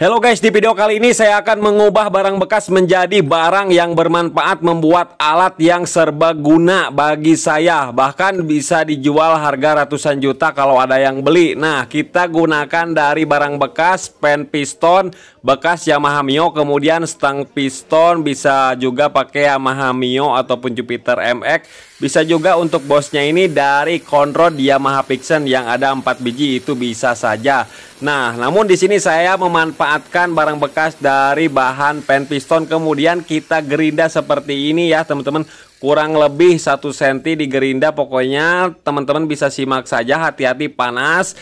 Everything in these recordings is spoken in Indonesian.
Hello guys, di video kali ini saya akan mengubah barang bekas menjadi barang yang bermanfaat membuat alat yang serba guna bagi saya Bahkan bisa dijual harga ratusan juta kalau ada yang beli Nah, kita gunakan dari barang bekas, pen piston, bekas Yamaha Mio Kemudian stang piston, bisa juga pakai Yamaha Mio ataupun Jupiter MX Bisa juga untuk bosnya ini dari kontrol Yamaha Pixen yang ada 4 biji itu bisa saja Nah, namun di sini saya memanfaatkan barang bekas dari bahan pen piston kemudian kita gerinda seperti ini ya, teman-teman. Kurang lebih 1 cm gerinda pokoknya teman-teman bisa simak saja hati-hati panas.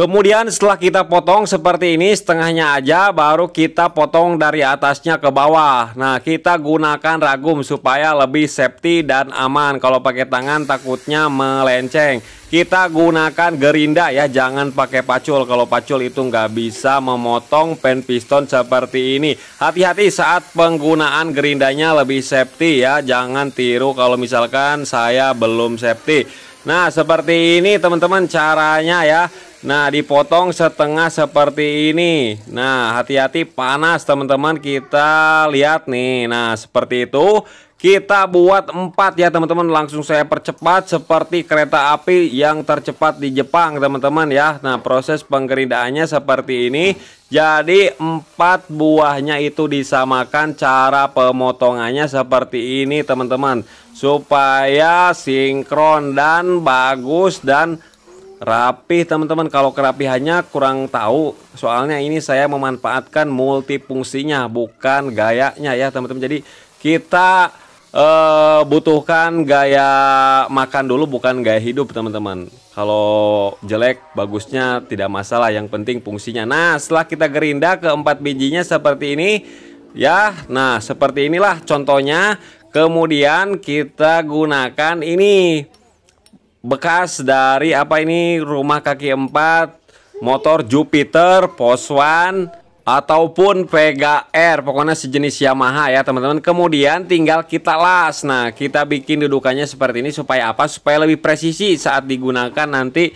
Kemudian setelah kita potong seperti ini setengahnya aja baru kita potong dari atasnya ke bawah. Nah, kita gunakan ragum supaya lebih safety dan aman. Kalau pakai tangan takutnya melenceng. Kita gunakan gerinda ya, jangan pakai pacul. Kalau pacul itu nggak bisa memotong pen piston seperti ini. Hati-hati saat penggunaan gerindanya lebih safety ya. Jangan tiru kalau misalkan saya belum safety. Nah, seperti ini teman-teman caranya ya. Nah, dipotong setengah seperti ini. Nah, hati-hati panas teman-teman. Kita lihat nih. Nah, seperti itu. Kita buat empat ya teman-teman. Langsung saya percepat seperti kereta api yang tercepat di Jepang teman-teman ya. Nah, proses penggerindaannya seperti ini. Jadi empat buahnya itu disamakan cara pemotongannya seperti ini teman-teman. Supaya sinkron dan bagus dan Rapih teman-teman kalau kerapihannya kurang tahu soalnya ini saya memanfaatkan multifungsinya bukan gayanya ya teman-teman. Jadi kita uh, butuhkan gaya makan dulu bukan gaya hidup teman-teman. Kalau jelek bagusnya tidak masalah yang penting fungsinya. Nah setelah kita gerinda keempat bijinya seperti ini ya. Nah seperti inilah contohnya. Kemudian kita gunakan ini bekas dari apa ini rumah kaki empat motor Jupiter Poswan ataupun Vega R pokoknya sejenis Yamaha ya teman-teman kemudian tinggal kita las nah kita bikin dudukannya seperti ini supaya apa supaya lebih presisi saat digunakan nanti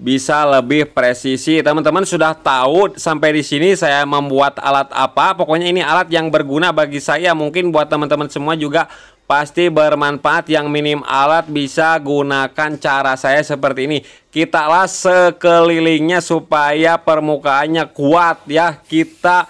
bisa lebih presisi. Teman-teman sudah tahu sampai di sini saya membuat alat apa. Pokoknya ini alat yang berguna bagi saya. Mungkin buat teman-teman semua juga pasti bermanfaat yang minim alat bisa gunakan cara saya seperti ini kita las sekelilingnya supaya permukaannya kuat ya kita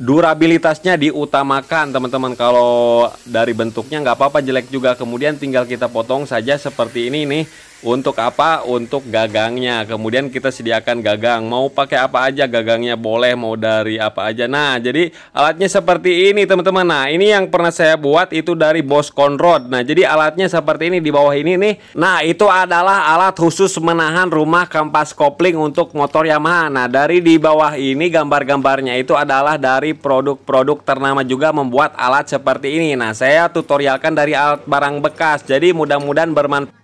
durabilitasnya diutamakan teman-teman kalau dari bentuknya nggak apa-apa jelek juga kemudian tinggal kita potong saja seperti ini nih untuk apa? Untuk gagangnya. Kemudian kita sediakan gagang. Mau pakai apa aja gagangnya boleh, mau dari apa aja. Nah, jadi alatnya seperti ini, teman-teman. Nah, ini yang pernah saya buat itu dari Bos Conrod. Nah, jadi alatnya seperti ini di bawah ini nih. Nah, itu adalah alat khusus menahan rumah kampas kopling untuk motor Yamaha. Nah, dari di bawah ini gambar-gambarnya itu adalah dari produk-produk ternama juga membuat alat seperti ini. Nah, saya tutorialkan dari alat barang bekas. Jadi mudah-mudahan bermanfaat